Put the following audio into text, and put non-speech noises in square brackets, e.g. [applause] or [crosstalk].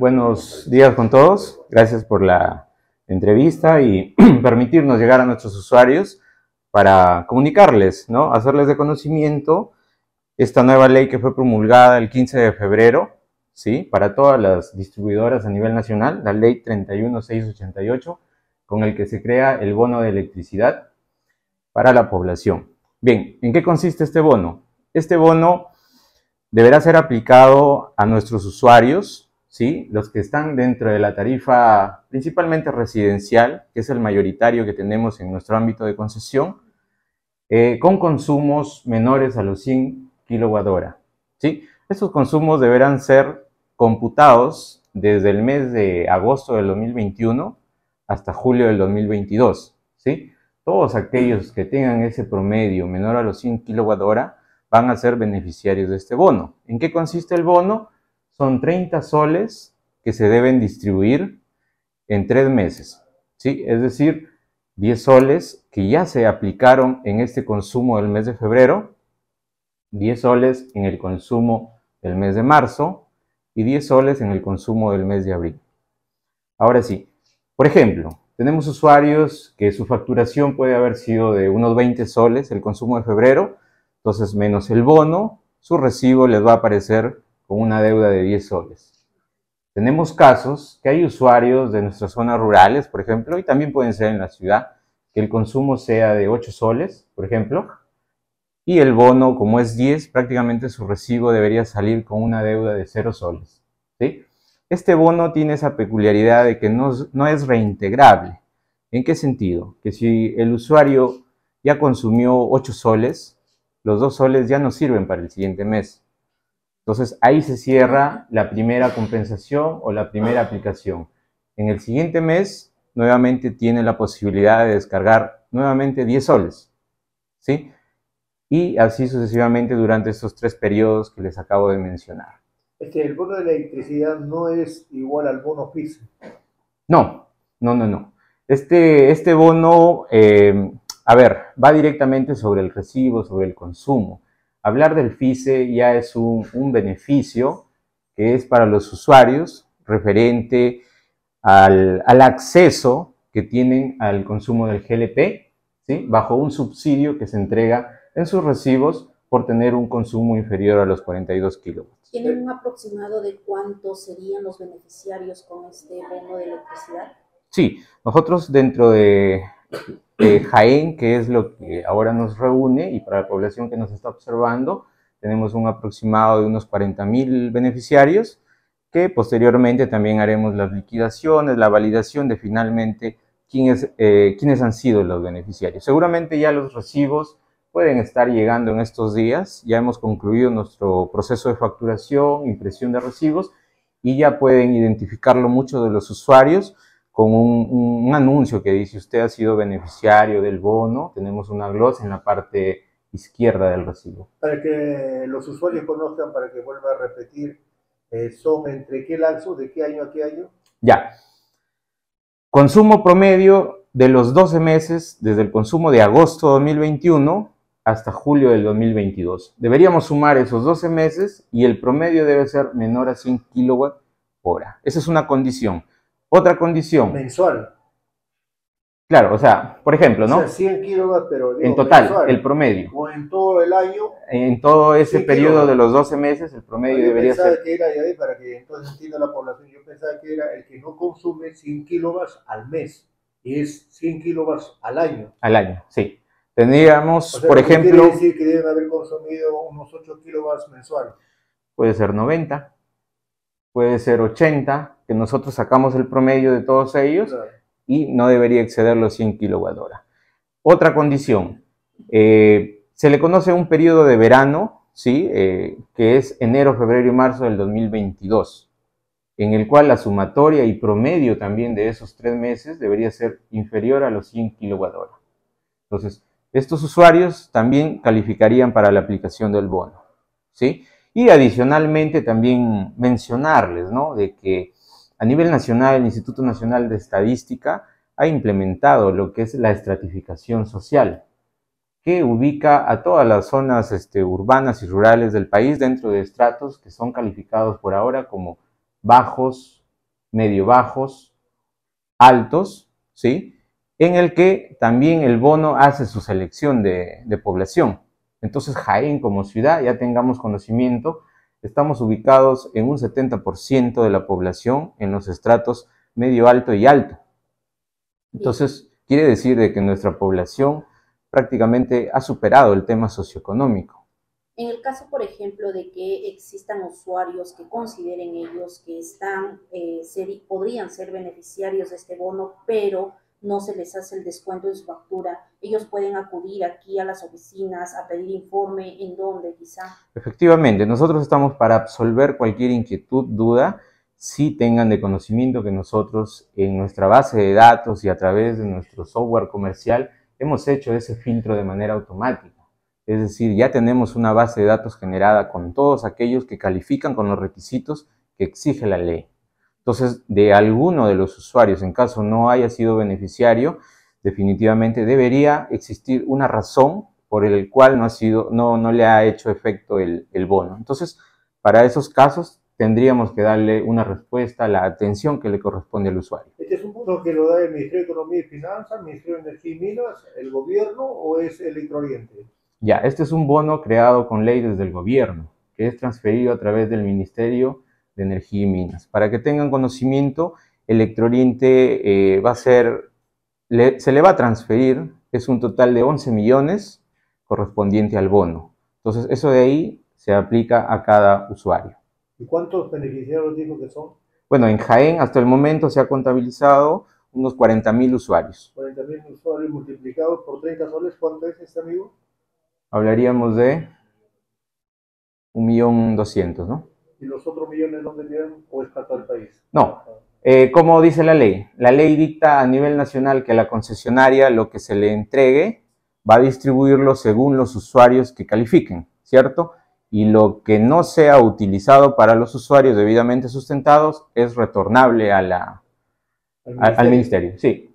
Buenos días con todos. Gracias por la entrevista y [clears throat] permitirnos llegar a nuestros usuarios para comunicarles, ¿no? Hacerles de conocimiento esta nueva ley que fue promulgada el 15 de febrero, ¿sí? Para todas las distribuidoras a nivel nacional, la ley 31688, con el que se crea el bono de electricidad para la población. Bien, ¿en qué consiste este bono? Este bono deberá ser aplicado a nuestros usuarios ¿sí? los que están dentro de la tarifa principalmente residencial, que es el mayoritario que tenemos en nuestro ámbito de concesión, eh, con consumos menores a los 100 kWh. ¿sí? Estos consumos deberán ser computados desde el mes de agosto del 2021 hasta julio del 2022. ¿sí? Todos aquellos que tengan ese promedio menor a los 100 kWh van a ser beneficiarios de este bono. ¿En qué consiste el bono? son 30 soles que se deben distribuir en tres meses, ¿sí? Es decir, 10 soles que ya se aplicaron en este consumo del mes de febrero, 10 soles en el consumo del mes de marzo y 10 soles en el consumo del mes de abril. Ahora sí, por ejemplo, tenemos usuarios que su facturación puede haber sido de unos 20 soles el consumo de febrero, entonces menos el bono, su recibo les va a aparecer con una deuda de 10 soles. Tenemos casos que hay usuarios de nuestras zonas rurales, por ejemplo, y también pueden ser en la ciudad, que el consumo sea de 8 soles, por ejemplo, y el bono, como es 10, prácticamente su recibo debería salir con una deuda de 0 soles. Este bono tiene esa peculiaridad de que no, no es reintegrable. ¿En qué sentido? Que si el usuario ya consumió 8 soles, los 2 soles ya no sirven para el siguiente mes. Entonces ahí se cierra la primera compensación o la primera aplicación. En el siguiente mes, nuevamente tiene la posibilidad de descargar nuevamente 10 soles. ¿Sí? Y así sucesivamente durante estos tres periodos que les acabo de mencionar. el bono de electricidad no es igual al bono piso. No, no, no, no. Este, este bono, eh, a ver, va directamente sobre el recibo, sobre el consumo hablar del FISE ya es un, beneficio que es para los usuarios referente al, acceso que tienen al consumo del GLP, ¿sí? bajo un subsidio que se entrega en sus recibos por tener un consumo inferior a los 42 kilowatts. ¿Tienen un aproximado de cuántos serían los beneficiarios con este bono de electricidad? Sí, nosotros dentro de eh, Jaén, que es lo que ahora nos reúne, y para la población que nos está observando, tenemos un aproximado de unos 40.000 beneficiarios, que posteriormente también haremos las liquidaciones, la validación de finalmente quiénes, eh, quiénes han sido los beneficiarios. Seguramente ya los recibos pueden estar llegando en estos días, ya hemos concluido nuestro proceso de facturación, impresión de recibos, y ya pueden identificarlo muchos de los usuarios con un, anuncio que dice usted ha sido beneficiario del bono, tenemos una glosa en la parte izquierda del recibo. Para que los usuarios conozcan, para que vuelva a repetir, eh, son entre qué lanzo, de qué año a qué año. Ya. Consumo promedio de los 12 meses, desde el consumo de agosto 2021 hasta julio del 2022. Deberíamos sumar esos 12 meses y el promedio debe ser menor a 100 kilowatt hora. Esa es una condición. Otra condición. Mensual. Claro, o sea, por ejemplo, ¿no? O sea, 100 kilowatts, pero. en total, el promedio. O en todo el año. En todo ese periodo de los 12 meses, el promedio yo debería pensaba que era, ya para que entonces entienda la población, yo pensaba que era el que no consume 100 kilowatts al mes, y es 100 kilowatts al año. Al año, sí. Tendríamos, por ejemplo. Quiere decir que deben haber consumido unos 8 kilowatts mensuales. Puede ser 90 puede ser 80, que nosotros sacamos el promedio de todos ellos y no debería exceder los 100 kWh. Otra condición, eh, se le conoce un periodo de verano, ¿sí? Eh, que es enero, febrero y marzo del 2022, en el cual la sumatoria y promedio también de esos tres meses debería ser inferior a los 100 kWh. Entonces, estos usuarios también calificarían para la aplicación del bono. ¿sí? Y adicionalmente también mencionarles, ¿no? De que a nivel nacional el Instituto Nacional de Estadística ha implementado lo que es la estratificación social, que ubica a todas las zonas este, urbanas y rurales del país dentro de estratos que son calificados por ahora como bajos, medio bajos, altos, ¿sí? En el que también el bono hace su selección de población. Entonces Jaén como ciudad ya tengamos conocimiento, estamos ubicados en un 70% de la población en los estratos medio alto y alto. Entonces quiere decir de que nuestra población prácticamente ha superado el tema socioeconómico. En el caso, por ejemplo, de que existan usuarios que consideren ellos que están, eh, podrían ser beneficiarios de este bono, pero no se les hace el descuento de su factura. Ellos pueden acudir aquí a las oficinas a pedir informe en dónde quizá. Efectivamente, nosotros estamos para absolver cualquier inquietud, duda, si tengan de conocimiento que nosotros en nuestra base de datos y a través de nuestro software comercial hemos hecho ese filtro de manera automática. Es decir, ya tenemos una base de datos generada con todos aquellos que califican con los requisitos que exige la ley. Entonces, de alguno de los usuarios, en caso no haya sido beneficiario, definitivamente debería existir una razón por el cual no, ha sido, no, no le ha hecho efecto el, bono. Entonces, para esos casos tendríamos que darle una respuesta a la atención que le corresponde al usuario. ¿Este es un punto que lo da el Ministerio de Economía y Finanzas, el Ministerio de Energía y Minas, el gobierno o es Electrooriente? Ya, este es un bono creado con ley desde el gobierno, que es transferido a través del Ministerio Energía y Minas. Para que tengan conocimiento, Electrooriente eh, va a ser, se le va a transferir, es un total de 11 millones correspondiente al bono. Entonces, eso de ahí se aplica a cada usuario. ¿Y cuántos beneficiarios digo que son? Bueno, en Jaén hasta el momento se ha contabilizado unos 40.000 usuarios. 40.000 usuarios multiplicados por 30 soles, ¿cuánto es este amigo? Hablaríamos de 1.200.000, ¿no? ¿Y los otros millones dónde quedan? ¿O es todo el país? No. Eh, como dice la ley, la ley dicta a nivel nacional que la concesionaria lo que se le entregue va a distribuirlo según los usuarios que califiquen, ¿cierto? Y lo que no sea utilizado para los usuarios debidamente sustentados es retornable al ministerio sí.